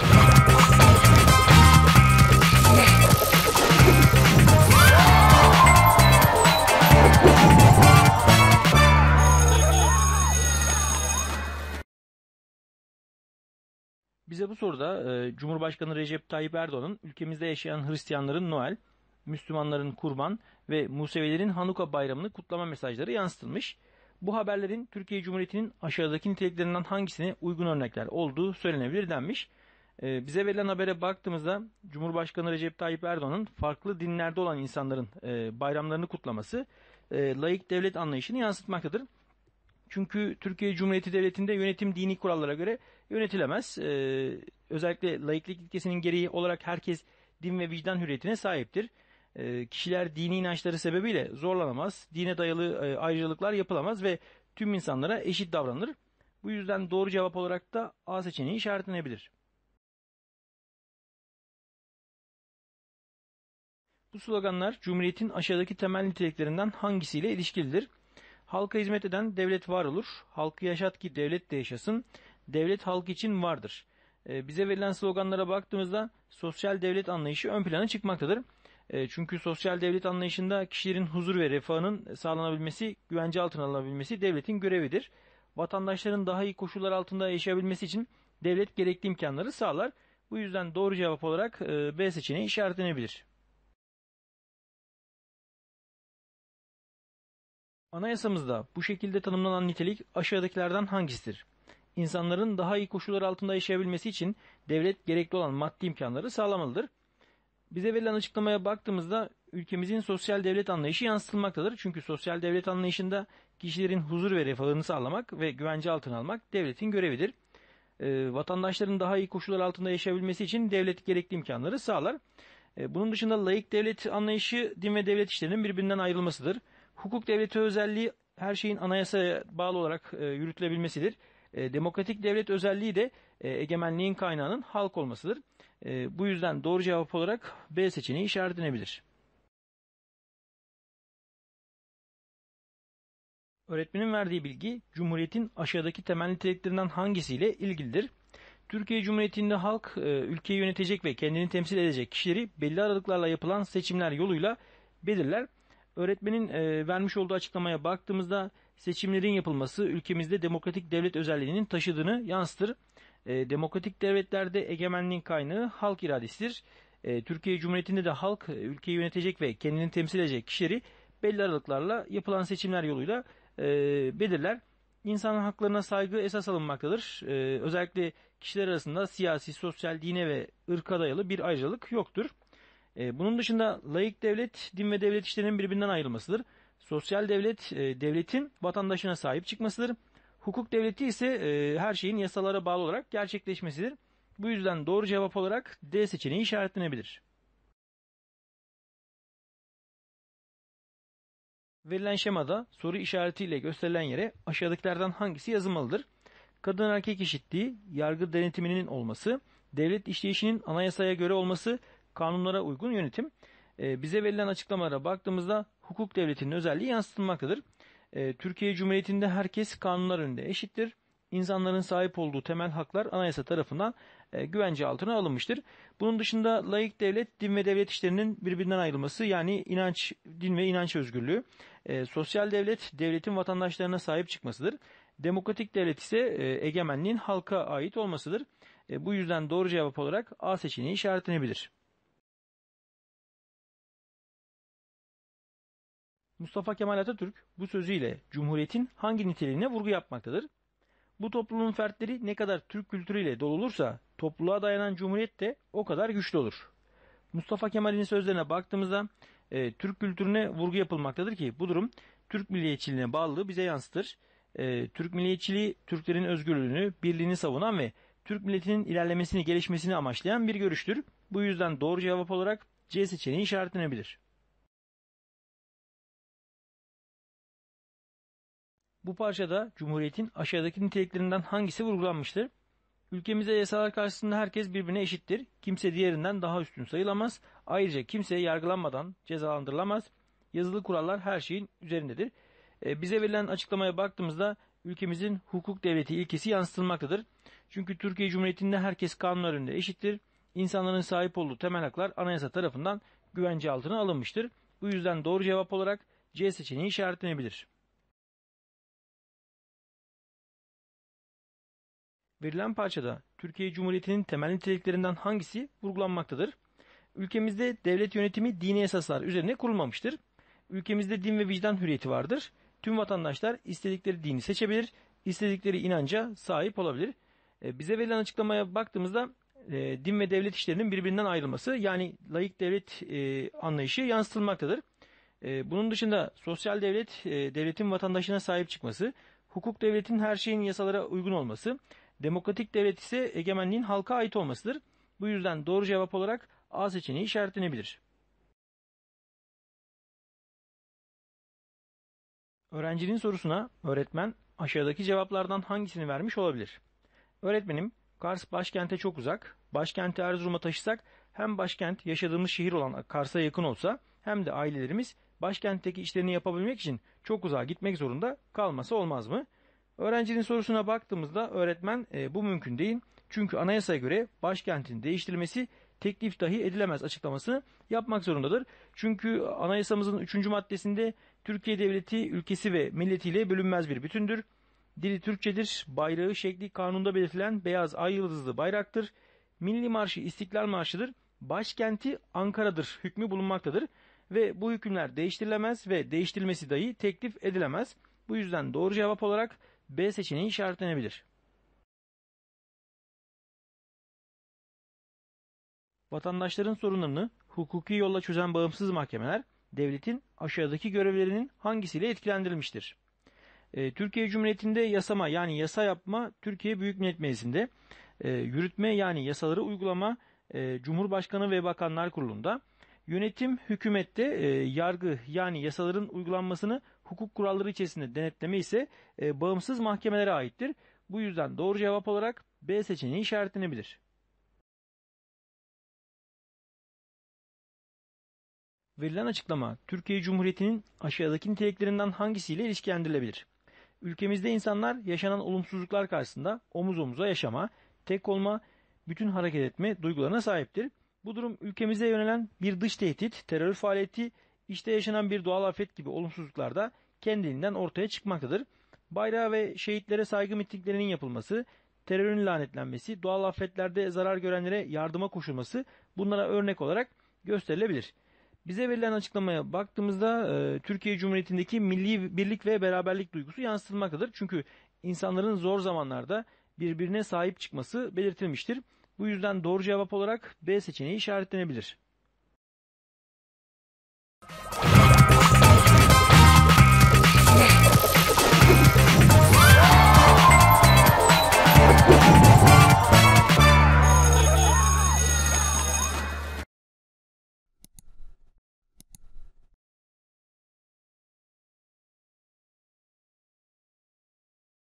Bize bu soruda e, Cumhurbaşkanı Recep Tayyip Erdoğan'ın ülkemizde yaşayan Hristiyanların Noel, Müslümanların Kurban ve Musevilerin Hanuka bayramını kutlama mesajları yansıtılmış. Bu haberlerin Türkiye Cumhuriyeti'nin aşağıdaki niteliklerinden hangisine uygun örnekler olduğu söylenebilir denmiş. E, bize verilen habere baktığımızda Cumhurbaşkanı Recep Tayyip Erdoğan'ın farklı dinlerde olan insanların e, bayramlarını kutlaması e, laik devlet anlayışını yansıtmaktadır. Çünkü Türkiye Cumhuriyeti Devleti'nde yönetim dini kurallara göre yönetilemez. Ee, özellikle laiklik ilkesinin gereği olarak herkes din ve vicdan hürriyetine sahiptir. Ee, kişiler dini inançları sebebiyle zorlanamaz, dine dayalı e, ayrıcalıklar yapılamaz ve tüm insanlara eşit davranılır. Bu yüzden doğru cevap olarak da A seçeneği işaretlenebilir. Bu sloganlar Cumhuriyet'in aşağıdaki temel niteliklerinden hangisiyle ilişkilidir? Halka hizmet eden devlet var olur. Halkı yaşat ki devlet de yaşasın. Devlet halk için vardır. Ee, bize verilen sloganlara baktığımızda sosyal devlet anlayışı ön plana çıkmaktadır. Ee, çünkü sosyal devlet anlayışında kişilerin huzur ve refahının sağlanabilmesi, güvence altına alınabilmesi devletin görevidir. Vatandaşların daha iyi koşullar altında yaşayabilmesi için devlet gerekli imkanları sağlar. Bu yüzden doğru cevap olarak e, B seçeneği işaretlenebilir. Anayasamızda bu şekilde tanımlanan nitelik aşağıdakilerden hangisidir? İnsanların daha iyi koşullar altında yaşayabilmesi için devlet gerekli olan maddi imkanları sağlamalıdır. Bize verilen açıklamaya baktığımızda ülkemizin sosyal devlet anlayışı yansıtılmaktadır. Çünkü sosyal devlet anlayışında kişilerin huzur ve refahını sağlamak ve güvence altına almak devletin görevidir. E, vatandaşların daha iyi koşullar altında yaşayabilmesi için devlet gerekli imkanları sağlar. E, bunun dışında layık devlet anlayışı din ve devlet işlerinin birbirinden ayrılmasıdır hukuk devleti özelliği her şeyin anayasaya bağlı olarak e, yürütülebilmesidir. E, demokratik devlet özelliği de e, egemenliğin kaynağının halk olmasıdır. E, bu yüzden doğru cevap olarak B seçeneği işaretlenebilir. Öğretmenin verdiği bilgi Cumhuriyet'in aşağıdaki temel niteliklerinden hangisiyle ilgilidir? Türkiye Cumhuriyeti'nde halk e, ülkeyi yönetecek ve kendini temsil edecek kişileri belli aralıklarla yapılan seçimler yoluyla belirler. Öğretmenin e, vermiş olduğu açıklamaya baktığımızda seçimlerin yapılması ülkemizde demokratik devlet özelliğinin taşıdığını yansıtır. E, demokratik devletlerde egemenliğin kaynağı halk iradesidir. E, Türkiye Cumhuriyeti'nde de halk e, ülkeyi yönetecek ve kendini temsil edecek kişileri belli aralıklarla yapılan seçimler yoluyla e, belirler. İnsan haklarına saygı esas alınmaktadır. Ee, özellikle kişiler arasında siyasi, sosyal, dine ve ırka dayalı bir ayrıcalık yoktur. Ee, bunun dışında layık devlet din ve devlet işlerinin birbirinden ayrılmasıdır. Sosyal devlet e, devletin vatandaşına sahip çıkmasıdır. Hukuk devleti ise e, her şeyin yasalara bağlı olarak gerçekleşmesidir. Bu yüzden doğru cevap olarak D seçeneği işaretlenebilir. Verilen şemada soru işaretiyle gösterilen yere aşağıdakilerden hangisi yazılmalıdır? Kadın erkek eşitliği, yargı denetiminin olması, devlet işleyişinin anayasaya göre olması kanunlara uygun yönetim e, bize verilen açıklamalara baktığımızda hukuk devletinin özelliği yansıtılmaktadır. E, Türkiye Cumhuriyeti'nde herkes kanunlar önünde eşittir. İnsanların sahip olduğu temel haklar anayasa tarafından e, güvence altına alınmıştır. Bunun dışında layık devlet, din ve devlet işlerinin birbirinden ayrılması yani inanç, din ve inanç özgürlüğü. E, sosyal devlet, devletin vatandaşlarına sahip çıkmasıdır. Demokratik devlet ise e, egemenliğin halka ait olmasıdır. E, bu yüzden doğru cevap olarak A seçeneği işaretlenebilir. Mustafa Kemal Atatürk bu sözüyle Cumhuriyet'in hangi niteliğine vurgu yapmaktadır? Bu toplumun fertleri ne kadar Türk kültürüyle dolu olursa topluluğa dayanan Cumhuriyet de o kadar güçlü olur. Mustafa Kemal'in sözlerine baktığımızda e, Türk kültürüne vurgu yapılmaktadır ki bu durum Türk milliyetçiliğine bağlılığı bize yansıtır. E, Türk milliyetçiliği Türklerin özgürlüğünü, birliğini savunan ve Türk milletinin ilerlemesini, gelişmesini amaçlayan bir görüştür. Bu yüzden doğru cevap olarak C seçeneği işaretlenebilir. Bu parçada Cumhuriyet'in aşağıdaki niteliklerinden hangisi vurgulanmıştır? Ülkemizde yasalar karşısında herkes birbirine eşittir. Kimse diğerinden daha üstün sayılamaz. Ayrıca kimse yargılanmadan cezalandırılamaz. Yazılı kurallar her şeyin üzerindedir. E, bize verilen açıklamaya baktığımızda ülkemizin hukuk devleti ilkesi yansıtılmaktadır. Çünkü Türkiye Cumhuriyeti'nde herkes kanun önünde eşittir. İnsanların sahip olduğu temel haklar anayasa tarafından güvence altına alınmıştır. Bu yüzden doğru cevap olarak C seçeneği işaretlenebilir. Verilen parçada Türkiye Cumhuriyeti'nin temel niteliklerinden hangisi vurgulanmaktadır? Ülkemizde devlet yönetimi dini esaslar üzerine kurulmamıştır. Ülkemizde din ve vicdan hürriyeti vardır. Tüm vatandaşlar istedikleri dini seçebilir, istedikleri inanca sahip olabilir. E, bize verilen açıklamaya baktığımızda e, din ve devlet işlerinin birbirinden ayrılması yani layık devlet e, anlayışı yansıtılmaktadır. E, bunun dışında sosyal devlet e, devletin vatandaşına sahip çıkması, hukuk devletin her şeyin yasalara uygun olması, Demokratik devlet ise egemenliğin halka ait olmasıdır. Bu yüzden doğru cevap olarak A seçeneği işaretlenebilir. Öğrencinin sorusuna öğretmen aşağıdaki cevaplardan hangisini vermiş olabilir? Öğretmenim, Kars başkente çok uzak. Başkenti Erzurum'a taşısak hem başkent yaşadığımız şehir olan Kars'a yakın olsa hem de ailelerimiz başkentteki işlerini yapabilmek için çok uzağa gitmek zorunda kalması olmaz mı? Öğrencinin sorusuna baktığımızda öğretmen e, bu mümkün değil. Çünkü anayasaya göre başkentin değiştirilmesi teklif dahi edilemez açıklaması yapmak zorundadır. Çünkü anayasamızın 3. maddesinde Türkiye Devleti ülkesi ve milletiyle bölünmez bir bütündür. Dili Türkçedir, bayrağı şekli kanunda belirtilen beyaz ay yıldızlı bayraktır. Milli Marşı İstiklal Marşı'dır, başkenti Ankara'dır hükmü bulunmaktadır. Ve bu hükümler değiştirilemez ve değiştirilmesi dahi teklif edilemez. Bu yüzden doğru cevap olarak B seçeneği işaretlenebilir. Vatandaşların sorunlarını hukuki yolla çözen bağımsız mahkemeler devletin aşağıdaki görevlerinin hangisiyle etkilendirilmiştir? E, Türkiye Cumhuriyeti'nde yasama yani yasa yapma Türkiye Büyük Millet Meclisi'nde, e, yürütme yani yasaları uygulama e, Cumhurbaşkanı ve Bakanlar Kurulu'nda, Yönetim, hükümette e, yargı yani yasaların uygulanmasını hukuk kuralları içerisinde denetleme ise e, bağımsız mahkemelere aittir. Bu yüzden doğru cevap olarak B seçeneği işaretlenebilir. Verilen açıklama Türkiye Cumhuriyeti'nin aşağıdaki niteliklerinden hangisiyle ilişkilendirilebilir? Ülkemizde insanlar yaşanan olumsuzluklar karşısında omuz omuza yaşama, tek olma, bütün hareket etme duygularına sahiptir. Bu durum ülkemize yönelen bir dış tehdit, terör faaliyeti, işte yaşanan bir doğal afet gibi olumsuzluklarda kendiliğinden ortaya çıkmaktadır. Bayrağı ve şehitlere saygı mitinglerinin yapılması, terörün lanetlenmesi, doğal afetlerde zarar görenlere yardıma koşulması bunlara örnek olarak gösterilebilir. Bize verilen açıklamaya baktığımızda e, Türkiye Cumhuriyeti'ndeki milli birlik ve beraberlik duygusu yansıtılmaktadır. Çünkü insanların zor zamanlarda birbirine sahip çıkması belirtilmiştir. Bu yüzden doğru cevap olarak B seçeneği işaretlenebilir.